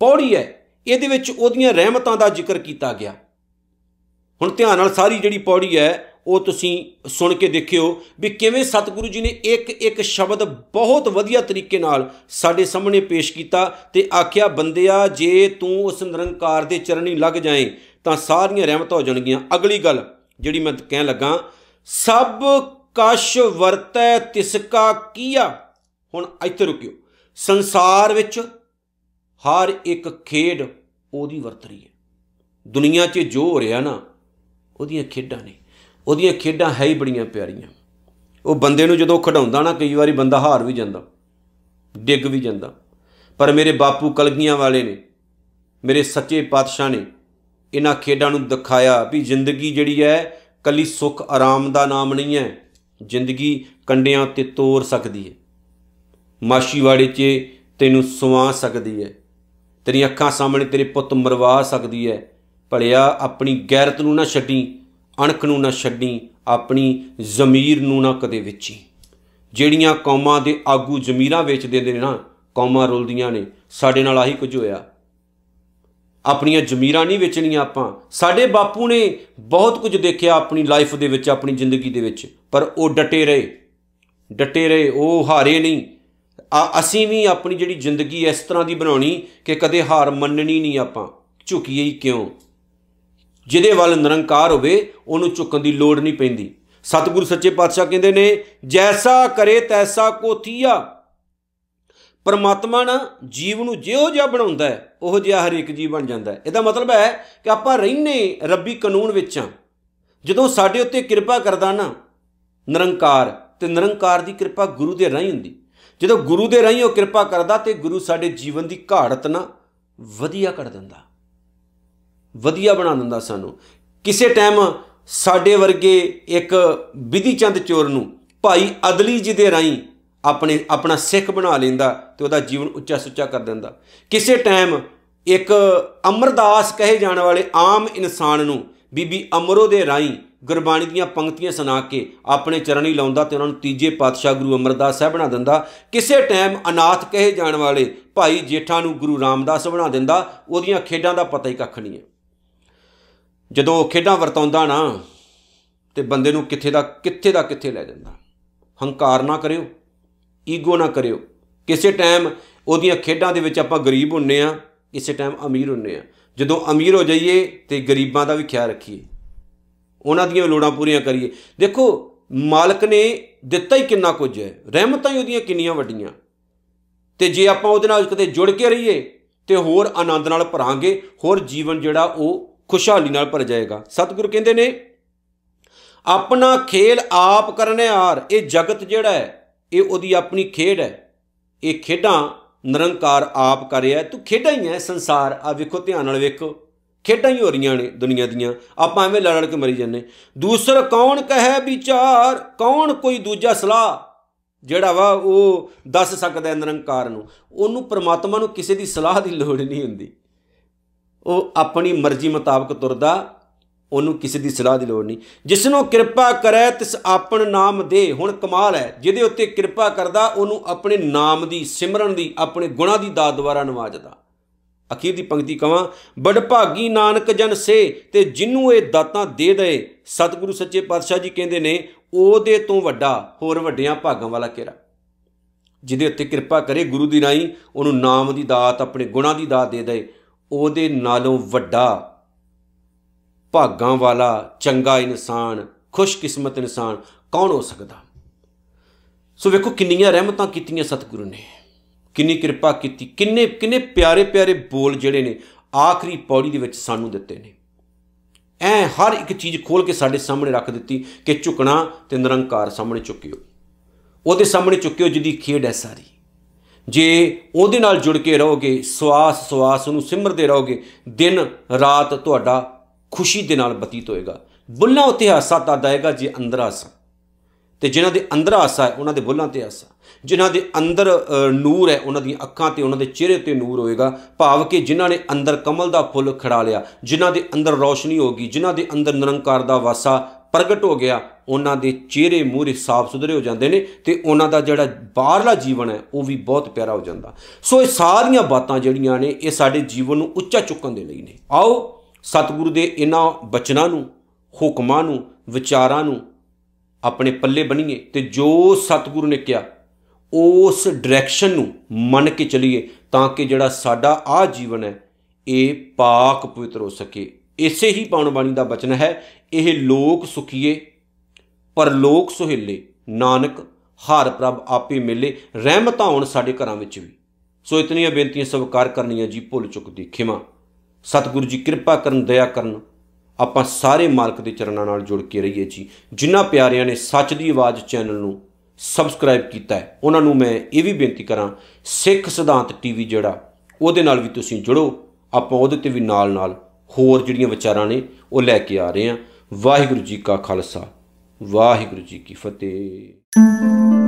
Speaker 1: ਪੌੜੀ ਹੈ ਇਹਦੇ ਵਿੱਚ ਉਹਦੀਆਂ ਰਹਿਮਤਾਂ ਦਾ ਜ਼ਿਕਰ ਕੀਤਾ ਗਿਆ ਹੁਣ ਧਿਆਨ ਨਾਲ ਸਾਰੀ ਜਿਹੜੀ ਪੌੜੀ ਹੈ ਉਹ ਤੁਸੀਂ ਸੁਣ ਕੇ ਦੇਖਿਓ ਵੀ ਕਿਵੇਂ ਸਤਿਗੁਰੂ ਜੀ ਨੇ ਇੱਕ ਇੱਕ ਸ਼ਬਦ ਬਹੁਤ ਵਧੀਆ ਤਰੀਕੇ ਨਾਲ ਸਾਡੇ ਸਾਹਮਣੇ ਪੇਸ਼ ਕੀਤਾ ਤੇ ਆਖਿਆ ਬੰਦਿਆ ਜੇ ਤੂੰ ਉਸ ਨਿਰੰਕਾਰ ਦੇ ਚਰਣੀ ਲੱਗ ਜਾਏ ਤਾਂ ਸਾਰੀਆਂ ਰਹਿਮਤਾਂ ਹੋ ਜਾਣਗੀਆਂ ਅਗਲੀ ਗੱਲ ਜਿਹੜੀ ਮੈਂ ਕਹਿਣ ਲੱਗਾ ਸਭ ਕਸ਼ ਵਰਤੈ ਤਿਸ ਕਾ ਕੀਆ ਹੁਣ ਇੱਥੇ ਰੁਕਿਓ ਸੰਸਾਰ ਵਿੱਚ ਹਰ ਇੱਕ ਖੇਡ ਉਹਦੀ ਵਰਤਰੀ ਹੈ ਦੁਨੀਆ 'ਚ ਜੋ ਹੋ ਰਿਹਾ ਨਾ ਉਹਦੀਆਂ ਖੇਡਾਂ ਨੇ ਉਹਦੀਆਂ ਖੇਡਾਂ ਹੈ ਹੀ ਬੜੀਆਂ ਪਿਆਰੀਆਂ ਉਹ ਬੰਦੇ ਨੂੰ ਜਦੋਂ ਖਡਾਉਂਦਾ ਨਾ ਕਈ ਵਾਰੀ ਬੰਦਾ ਹਾਰ ਵੀ ਜਾਂਦਾ ਡਿੱਗ ਵੀ ਜਾਂਦਾ ਪਰ ਮੇਰੇ ਬਾਪੂ ਕਲਗੀਆਂ ਵਾਲੇ ਨੇ ਮੇਰੇ ਸੱਚੇ ਪਾਤਸ਼ਾਹ ਨੇ ਇਹਨਾਂ ਖੇਡਾਂ ਨੂੰ ਦਿਖਾਇਆ ਵੀ ਜ਼ਿੰਦਗੀ ਜਿਹੜੀ ਹੈ ਕੱਲੀ ਸੁੱਖ ਆਰਾਮ ਦਾ ਨਾਮ ਨਹੀਂ ਹੈ ਜ਼ਿੰਦਗੀ ਕੰਡਿਆਂ ਤੇ ਤੋੜ ਸਕਦੀ ਹੈ ਮਾਸ਼ੀਵਾੜੇ 'ਚ ਤੈਨੂੰ ਸੁਵਾ ਸਕਦੀ ਹੈ ਤੇਰੀਆਂ ਅੱਖਾਂ ਸਾਹਮਣੇ ਤੇਰੇ ਪੁੱਤ ਮਰਵਾ ਸਕਦੀ ਐ ਭਲਿਆ ਆਪਣੀ ਗੈਰਤ ਨੂੰ ਨਾ ਛੱਡੀ ਅਣਖ ਨੂੰ ਨਾ ਛੱਡੀ ਆਪਣੀ ਜ਼ਮੀਰ ਨੂੰ ਨਾ ਕਦੇ ਵਿੱਚੀ ਜਿਹੜੀਆਂ ਕੌਮਾਂ ਦੇ ਆਗੂ ਜ਼ਮੀਰਾਂ ਦਿੰਦੇ ਨੇ ਨਾ ਕੌਮਾਂ ਰੁਲਦੀਆਂ ਨੇ ਸਾਡੇ ਨਾਲ ਆਹੀ ਕੁਝ ਹੋਇਆ ਆਪਣੀਆਂ ਜ਼ਮੀਰਾਂ ਨਹੀਂ ਵੇਚਣੀਆਂ ਆਪਾਂ ਸਾਡੇ ਬਾਪੂ ਨੇ ਬਹੁਤ ਕੁਝ ਦੇਖਿਆ ਆਪਣੀ ਲਾਈਫ ਦੇ ਵਿੱਚ ਆਪਣੀ ਜ਼ਿੰਦਗੀ ਦੇ ਵਿੱਚ ਪਰ ਉਹ ਡਟੇ ਰਹੇ ਡਟੇ ਰਹੇ ਉਹ ਹਾਰੇ ਨਹੀਂ ਅਸੀਂ ਵੀ ਆਪਣੀ ਜਿਹੜੀ ਜ਼ਿੰਦਗੀ ਇਸ ਤਰ੍ਹਾਂ ਦੀ ਬਣਾਉਣੀ ਕਿ ਕਦੇ ਹਾਰ ਮੰਨਣੀ ਨਹੀਂ ਆਪਾਂ ਝੁਕੀਏ ਹੀ ਕਿਉਂ ਜਿਹਦੇ ਵੱਲ ਨਿਰੰਕਾਰ ਹੋਵੇ ਉਹਨੂੰ ਝੁਕਣ ਦੀ ਲੋੜ ਨਹੀਂ ਪੈਂਦੀ ਸਤਿਗੁਰੂ ਸੱਚੇ ਪਾਤਸ਼ਾਹ ਕਹਿੰਦੇ ਨੇ ਜੈਸਾ ਕਰੇ ਤੈਸਾ ਕੋਥੀਆ ਪਰਮਾਤਮਾ ਨਾ ਜੀਵ ਨੂੰ ਜਿਹੋ ਜਿਹਾ ਬਣਾਉਂਦਾ ਹੈ ਉਹੋ ਜਿਹਾ ਹਰ ਇੱਕ ਜੀਵ ਬਣ ਜਾਂਦਾ ਹੈ ਇਹਦਾ ਮਤਲਬ ਹੈ ਕਿ ਆਪਾਂ ਰਹਿਨੇ ਰੱਬੀ ਕਾਨੂੰਨ ਵਿੱਚ ਆ ਜਦੋਂ ਸਾਡੇ ਉੱਤੇ ਕਿਰਪਾ ਕਰਦਾ ਨਾ ਨਿਰੰਕਾਰ ਤੇ ਨਿਰੰਕਾਰ ਦੀ ਕਿਰਪਾ ਗੁਰੂ ਦੇ ਰਾਹੀਂ ਹੁੰਦੀ ਜਦੋਂ ਗੁਰੂ ਦੇ ਰਾਹੀਂ ਉਹ ਕਿਰਪਾ ਕਰਦਾ ਤੇ ਗੁਰੂ ਸਾਡੇ ਜੀਵਨ ਦੀ ਘਾੜਤ ਨਾ ਵਧੀਆ ਕਰ ਦਿੰਦਾ ਵਧੀਆ ਬਣਾ ਦਿੰਦਾ ਸਾਨੂੰ ਕਿਸੇ ਟਾਈਮ ਸਾਡੇ ਵਰਗੇ ਇੱਕ ਵਿਧੀ ਚੰਦ ਚੋਰ ਨੂੰ ਭਾਈ ਅਦਲੀ ਜੀ ਦੇ ਰਾਹੀਂ ਆਪਣੇ ਆਪਣਾ ਸਿੱਖ ਬਣਾ ਲੈਂਦਾ ਤੇ ਉਹਦਾ ਜੀਵਨ ਉੱਚਾ ਸੁੱਚਾ ਕਰ ਦਿੰਦਾ ਕਿਸੇ ਟਾਈਮ ਇੱਕ ਅਮਰਦਾਸ ਕਹੇ ਜਾਣ ਵਾਲੇ ਆਮ ਇਨਸਾਨ ਨੂੰ ਬੀਬੀ ਅਮਰੋ ਦੇ ਰਾਈ ਗੁਰਬਾਣੀ ਦੀਆਂ ਪੰਕਤੀਆਂ ਸੁਣਾ ਕੇ ਆਪਣੇ ਚਰਣੀ ਲਾਉਂਦਾ ਤੇ ਉਹਨਾਂ ਨੂੰ ਤੀਜੇ ਪਾਤਸ਼ਾਹ ਗੁਰੂ ਅਮਰਦਾਸ ਸਾਹਿਬ ਬਣਾ ਦਿੰਦਾ ਕਿਸੇ ਟਾਈਮ ਅਨਾਥ ਕਹੇ ਜਾਣ ਵਾਲੇ ਭਾਈ ਜੇਠਾ ਨੂੰ ਗੁਰੂ ਰਾਮਦਾਸ ਬਣਾ ਦਿੰਦਾ ਉਹਦੀਆਂ ਖੇਡਾਂ ਦਾ ਪਤਾ ਹੀ ਕੱਖ ਨਹੀਂ ਹੈ ਜਦੋਂ ਉਹ ਖੇਡਾਂ ਵਰਤੌਂਦਾ ਨਾ ਤੇ ਬੰਦੇ ਨੂੰ ਕਿੱਥੇ ਦਾ ਕਿੱਥੇ ਦਾ ਕਿੱਥੇ ਲੈ ਜਾਂਦਾ ਹੰਕਾਰ ਨਾ ਕਰਿਓ ਈਗੋ ਨਾ ਕਰਿਓ ਕਿਸੇ ਟਾਈਮ ਉਹਦੀਆਂ ਖੇਡਾਂ ਦੇ ਵਿੱਚ ਆਪਾਂ ਗਰੀਬ ਹੁੰਨੇ ਆ ਕਿਸੇ ਟਾਈਮ ਅਮੀਰ ਹੁੰਨੇ ਆ ਜਦੋਂ ਅਮੀਰ ਹੋ ਜਾਈਏ ਤੇ ਗਰੀਬਾਂ ਦਾ ਵੀ ਖਿਆਲ ਰੱਖੀਏ ਉਹਨਾਂ ਦੀਆਂ ਲੋੜਾਂ ਪੂਰੀਆਂ ਕਰੀਏ ਦੇਖੋ ਮਾਲਕ ਨੇ ਦਿੱਤਾ ਹੀ ਕਿੰਨਾ ਕੁਝ ਹੈ ਰਹਿਮਤਾਂ ਹੀ ਉਹਦੀਆਂ ਕਿੰਨੀਆਂ ਵੱਡੀਆਂ ਤੇ ਜੇ ਆਪਾਂ ਉਹਦੇ ਨਾਲ ਕਿਤੇ ਜੁੜ ਕੇ ਰਹੀਏ ਤੇ ਹੋਰ ਆਨੰਦ ਨਾਲ ਭਰਾਂਗੇ ਹੋਰ ਜੀਵਨ ਜਿਹੜਾ ਉਹ ਖੁਸ਼ਹਾਲੀ ਨਾਲ ਭਰ ਜਾਏਗਾ ਸਤਿਗੁਰੂ ਕਹਿੰਦੇ ਨੇ ਆਪਣਾ ਖੇਲ ਆਪ ਕਰਨੇ ਹਾਰ ਇਹ ਜਗਤ ਜਿਹੜਾ ਹੈ ਇਹ ਉਹਦੀ ਆਪਣੀ ਖੇਡ ਹੈ ਇਹ ਖੇਡਾਂ ਨਿਰੰਕਾਰ ਆਪ ਕਰਿਆ ਤੂੰ ਖੇਡਾਂ ਹੀ ਐ ਸੰਸਾਰ ਆ ਵੇਖੋ ਧਿਆਨ ਨਾਲ ਵੇਖੋ ਖੇਡਾਂ ਹੀ ਹੋ ਰਹੀਆਂ ਨੇ ਦੁਨੀਆ ਦੀਆਂ ਆਪਾਂ ਐਵੇਂ ਲੜ ਲੜ ਕੇ ਮਰੀ ਜਾਂਦੇ ਦੂਸਰ ਕੌਣ ਕਹੇ ਵਿਚਾਰ ਕੌਣ ਕੋਈ ਦੂਜਾ ਸਲਾਹ ਜਿਹੜਾ ਵਾ ਉਹ ਦੱਸ ਸਕਦਾ ਨਿਰੰਕਾਰ ਨੂੰ ਉਹਨੂੰ ਪ੍ਰਮਾਤਮਾ ਨੂੰ ਕਿਸੇ ਦੀ ਸਲਾਹ ਦੀ ਲੋੜ ਨਹੀਂ ਹੁੰਦੀ ਉਹ ਆਪਣੀ ਮਰਜ਼ੀ ਮੁਤਾਬਕ ਤੁਰਦਾ ਉਹਨੂੰ ਕਿਸੇ ਦੀ ਸਲਾਹ ਦੀ ਲੋੜ ਨਹੀਂ ਜਿਸ ਨੂੰ ਕਿਰਪਾ ਕਰੇ ਤਿਸ ਆਪਣ ਨਾਮ ਦੇ ਹੁਣ ਕਮਾਲ ਹੈ ਜਿਹਦੇ ਉੱਤੇ ਕਿਰਪਾ ਕਰਦਾ ਉਹਨੂੰ ਆਪਣੇ ਨਾਮ ਦੀ ਸਿਮਰਨ ਦੀ ਆਪਣੇ ਗੁਣਾ ਦੀ ਦਾਤ ਦੁਆਰਾ ਨਵਾਜਦਾ ਅਖੀਰ ਦੀ ਪੰਕਤੀ ਕਵਾਂ ਬੜ ਭਾਗੀ ਨਾਨਕ ਜਨ ਸੇ ਤੇ ਜਿਨੂੰ ਇਹ ਦਾਤਾਂ ਦੇ ਦੇ ਸਤਿਗੁਰੂ ਸੱਚੇ ਪਾਤਸ਼ਾਹ ਜੀ ਕਹਿੰਦੇ ਨੇ ਉਹਦੇ ਤੋਂ ਵੱਡਾ ਹੋਰ ਵੱਡਿਆਂ ਭਾਗਾਂ ਵਾਲਾ ਕਿਹੜਾ ਜਿਹਦੇ ਉੱਤੇ ਕਿਰਪਾ ਕਰੇ ਗੁਰੂ ਦੀ ਰਾਈ ਉਹਨੂੰ ਨਾਮ ਦੀ ਦਾਤ ਆਪਣੇ ਗੁਣਾ ਦੀ ਦਾਤ ਦੇ ਦੇ ਉਹਦੇ ਨਾਲੋਂ ਵੱਡਾ ਭਾਗਾਂ ਵਾਲਾ ਚੰਗਾ ਇਨਸਾਨ ਖੁਸ਼ਕਿਸਮਤ ਇਨਸਾਨ ਕੌਣ ਹੋ ਸਕਦਾ ਸੋ ਵੇਖੋ ਕਿੰਨੀਆਂ ਰਹਿਮਤਾਂ ਕੀਤੀਆਂ ਸਤਿਗੁਰੂ ਨੇ ਕਿੰਨੀ ਕਿਰਪਾ ਕੀਤੀ ਕਿੰਨੇ ਕਿੰਨੇ ਪਿਆਰੇ ਪਿਆਰੇ ਬੋਲ ਜਿਹੜੇ ਨੇ ਆਖਰੀ ਪੌੜੀ ਦੇ ਵਿੱਚ ਸਾਨੂੰ ਦਿੱਤੇ ਨੇ ਐ ਹਰ ਇੱਕ ਚੀਜ਼ ਖੋਲ ਕੇ ਸਾਡੇ ਸਾਹਮਣੇ ਰੱਖ ਦਿੱਤੀ ਕਿ ਝੁਕਣਾ ਤੇ ਨਿਰੰਕਾਰ ਸਾਹਮਣੇ ਝੁਕਿਓ ਉਹਦੇ ਸਾਹਮਣੇ ਝੁਕਿਓ ਜਿਹਦੀ ਖੇਡ ਹੈ ਸਾਰੀ ਜੇ ਉਹਦੇ ਨਾਲ ਜੁੜ ਕੇ ਰਹੋਗੇ ਸਵਾਸ ਸਵਾਸ ਨੂੰ ਸਿਮਰਦੇ ਰਹੋਗੇ ਦਿਨ ਰਾਤ ਤੁਹਾਡਾ ਖੁਸ਼ੀ ਦੇ ਨਾਲ ਬਤੀਤ ਹੋਏਗਾ ਬੁੱਲਾਂ ਉਤੇ ਹਾਸਾ ਤਾਂ ਦਾਏਗਾ ਜੇ ਅੰਦਰ ਹਾਸਾ ਤੇ ਜਿਨ੍ਹਾਂ ਦੇ ਅੰਦਰ ਹਾਸਾ ਹੈ ਉਹਨਾਂ ਦੇ ਬੁੱਲਾਂ ਤੇ ਹਾਸਾ ਜਿਨ੍ਹਾਂ ਦੇ ਅੰਦਰ ਨੂਰ ਹੈ ਉਹਨਾਂ ਦੀਆਂ ਅੱਖਾਂ ਤੇ ਉਹਨਾਂ ਦੇ ਚਿਹਰੇ ਤੇ ਨੂਰ ਹੋਏਗਾ ਭਾਵ ਕਿ ਜਿਨ੍ਹਾਂ ਨੇ ਅੰਦਰ ਕਮਲ ਦਾ ਫੁੱਲ ਖੜਾ ਲਿਆ ਜਿਨ੍ਹਾਂ ਦੇ ਅੰਦਰ ਰੌਸ਼ਨੀ ਗਈ ਜਿਨ੍ਹਾਂ ਦੇ ਅੰਦਰ ਨਿਰੰਕਾਰ ਦਾ ਵਾਸਾ ਪ੍ਰਗਟ ਹੋ ਗਿਆ ਉਹਨਾਂ ਦੇ ਚਿਹਰੇ ਮੂਹਰੇ ਸਾਫ਼ ਸੁਧਰੇ ਹੋ ਜਾਂਦੇ ਨੇ ਤੇ ਉਹਨਾਂ ਦਾ ਜਿਹੜਾ ਬਾਹਰਲਾ ਜੀਵਨ ਹੈ ਉਹ ਵੀ ਬਹੁਤ ਪਿਆਰਾ ਹੋ ਜਾਂਦਾ ਸੋ ਇਹ ਸਾਰੀਆਂ ਬਾਤਾਂ ਜਿਹੜੀਆਂ ਨੇ ਇਹ ਸਾਡੇ ਜੀਵਨ ਨੂੰ ਉੱਚਾ ਚੁੱਕਣ ਦੇ ਲਈ ਨੇ ਆਓ ਸਤਿਗੁਰੂ ਦੇ ਇਹਨਾਂ ਬਚਨਾਂ ਨੂੰ ਹੁਕਮਾਂ ਨੂੰ ਵਿਚਾਰਾਂ ਨੂੰ ਆਪਣੇ ਪੱਲੇ ਬਣੀਏ ਤੇ ਜੋ ਸਤਿਗੁਰੂ ਨੇ ਕਿਹਾ ਉਸ ਡਾਇਰੈਕਸ਼ਨ ਨੂੰ ਮੰਨ ਕੇ ਚਲੀਏ ਤਾਂ ਕਿ ਜਿਹੜਾ ਸਾਡਾ ਆ ਜੀਵਨ ਹੈ ਇਹ ਪਾਕ ਪਵਿੱਤਰ ਹੋ ਸਕੇ ਇਸੇ ਹੀ ਪਾਉਣ ਬਾਣੀ ਦਾ ਬਚਨ ਹੈ ਇਹ ਲੋਕ ਸੁਖੀਏ ਪਰ ਲੋਕ ਸੁਹੇਲੇ ਨਾਨਕ ਹਰ ਪ੍ਰਭ ਆਪੇ ਮਿਲੇ ਰਹਿਮਤਾਂ ਹੋਣ ਸਾਡੇ ਘਰਾਂ ਵਿੱਚ ਵੀ ਸੋ ਇਤਨੀਆਂ ਬੇਨਤੀਆਂ ਸਵਾਰ ਕਰਨੀਆਂ ਜੀ ਭੁੱਲ ਚੁੱਕ ਦੀ ਖਿਮਾ ਸਤਿਗੁਰੂ ਜੀ ਕਿਰਪਾ ਕਰਨ ਦਇਆ ਕਰਨ ਆਪਾਂ ਸਾਰੇ ਮਾਲਕ ਦੇ ਚਰਨਾਂ ਨਾਲ ਜੁੜ ਕੇ ਰਹੀਏ ਜੀ ਜਿਨ੍ਹਾਂ ਪਿਆਰਿਆਂ ਨੇ ਸੱਚ ਦੀ ਆਵਾਜ਼ ਚੈਨਲ ਨੂੰ ਸਬਸਕ੍ਰਾਈਬ ਕੀਤਾ ਹੈ ਉਹਨਾਂ ਨੂੰ ਮੈਂ ਇਹ ਵੀ ਬੇਨਤੀ ਕਰਾਂ ਸਿੱਖ ਸਿਧਾਂਤ ਟੀਵੀ ਜਿਹੜਾ ਉਹਦੇ ਨਾਲ ਵੀ ਤੁਸੀਂ ਜੁੜੋ ਆਪਾਂ ਉਹਦੇ ਤੇ ਵੀ ਨਾਲ-ਨਾਲ ਹੋਰ ਜਿਹੜੀਆਂ ਵਿਚਾਰਾਂ ਨੇ ਉਹ ਲੈ ਕੇ ਆ ਰਹੇ ਹਾਂ ਵਾਹਿਗੁਰੂ ਜੀ ਕਾ ਖਾਲਸਾ ਵਾਹਿਗੁਰੂ ਜੀ ਕੀ ਫਤਿਹ